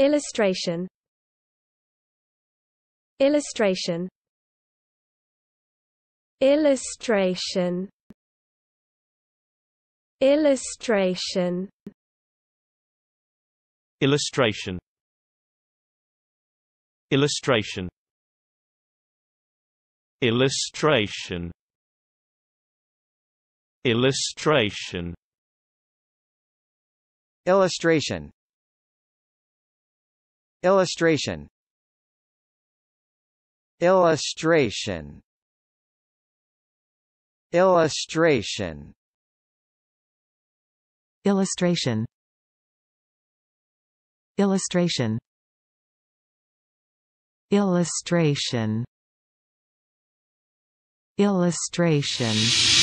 Illustration Illustration Illustration Illustration Illustration Illustration Illustration Illustration Illustration Illustration Illustration Illustration Illustration Illustration Illustration Illustration